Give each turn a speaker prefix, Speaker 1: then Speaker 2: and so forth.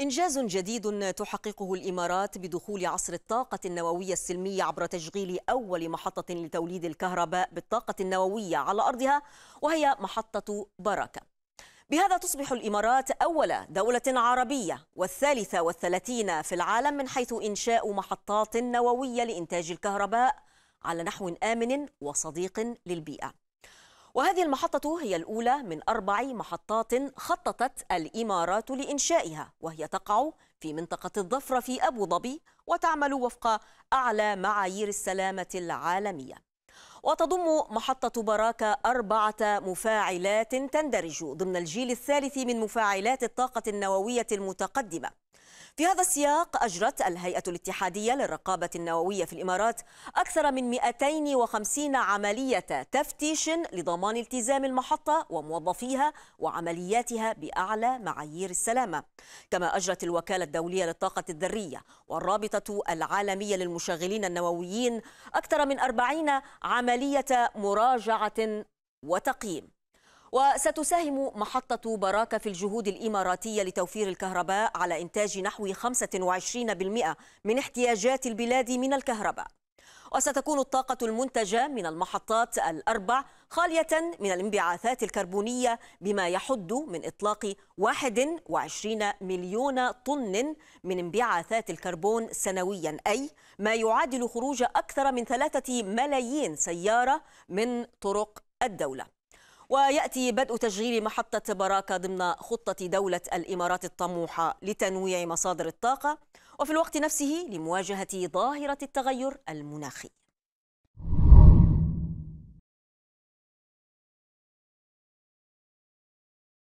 Speaker 1: إنجاز جديد تحققه الإمارات بدخول عصر الطاقة النووية السلمية عبر تشغيل أول محطة لتوليد الكهرباء بالطاقة النووية على أرضها وهي محطة بركة بهذا تصبح الإمارات أول دولة عربية والثالثة والثلاثين في العالم من حيث إنشاء محطات نووية لإنتاج الكهرباء على نحو آمن وصديق للبيئة وهذه المحطة هي الأولى من أربع محطات خططت الإمارات لإنشائها وهي تقع في منطقة الظفرة في أبو ظبي وتعمل وفق أعلى معايير السلامة العالمية وتضم محطة براكة أربعة مفاعلات تندرج ضمن الجيل الثالث من مفاعلات الطاقة النووية المتقدمة في هذا السياق أجرت الهيئة الاتحادية للرقابة النووية في الإمارات أكثر من 250 عملية تفتيش لضمان التزام المحطة وموظفيها وعملياتها بأعلى معايير السلامة كما أجرت الوكالة الدولية للطاقة الذرية والرابطة العالمية للمشغلين النوويين أكثر من 40 عملية مراجعة وتقييم وستساهم محطة براكة في الجهود الإماراتية لتوفير الكهرباء على إنتاج نحو 25% من احتياجات البلاد من الكهرباء وستكون الطاقة المنتجة من المحطات الأربع خالية من الانبعاثات الكربونية بما يحد من إطلاق 21 مليون طن من انبعاثات الكربون سنويا أي ما يعادل خروج أكثر من ثلاثة ملايين سيارة من طرق الدولة ويأتي بدء تشغيل محطة براكة ضمن خطة دولة الإمارات الطموحة لتنويع مصادر الطاقة وفي الوقت نفسه لمواجهة ظاهرة التغير المناخي